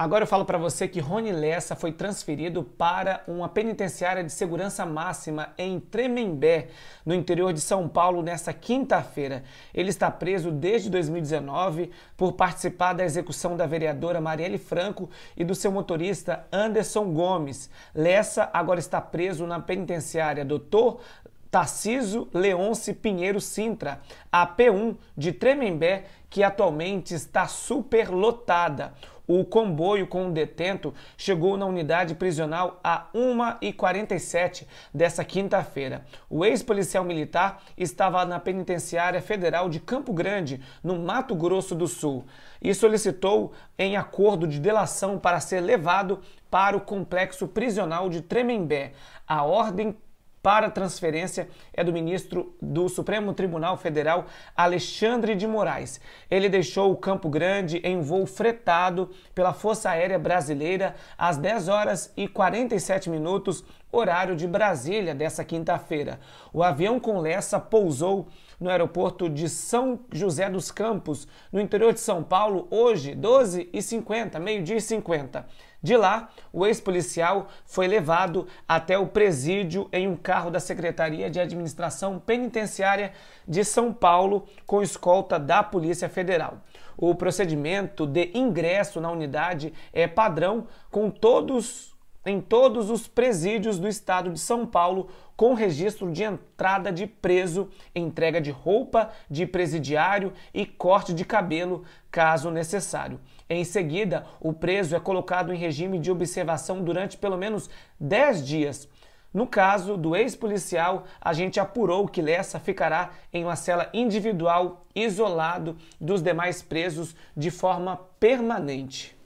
Agora eu falo para você que Rony Lessa foi transferido para uma penitenciária de segurança máxima em Tremembé, no interior de São Paulo, nesta quinta-feira. Ele está preso desde 2019 por participar da execução da vereadora Marielle Franco e do seu motorista Anderson Gomes. Lessa agora está preso na penitenciária Doutor Tarciso Leonce Pinheiro Sintra, a P1 de Tremembé, que atualmente está superlotada. O comboio com o detento chegou na unidade prisional a 1h47 dessa quinta-feira. O ex-policial militar estava na Penitenciária Federal de Campo Grande, no Mato Grosso do Sul, e solicitou em acordo de delação para ser levado para o complexo prisional de Tremembé. A ordem para transferência é do ministro do Supremo Tribunal Federal, Alexandre de Moraes. Ele deixou o Campo Grande em voo fretado pela Força Aérea Brasileira às 10 horas e 47 minutos, horário de Brasília, dessa quinta-feira. O avião com Lessa pousou no aeroporto de São José dos Campos, no interior de São Paulo, hoje, 12h50, meio-dia e 50. De lá, o ex-policial foi levado até o presídio em um carro da Secretaria de Administração Penitenciária de São Paulo, com escolta da Polícia Federal. O procedimento de ingresso na unidade é padrão, com todos em todos os presídios do estado de São Paulo com registro de entrada de preso, entrega de roupa de presidiário e corte de cabelo, caso necessário. Em seguida, o preso é colocado em regime de observação durante pelo menos 10 dias. No caso do ex-policial, a gente apurou que Lessa ficará em uma cela individual, isolado dos demais presos de forma permanente.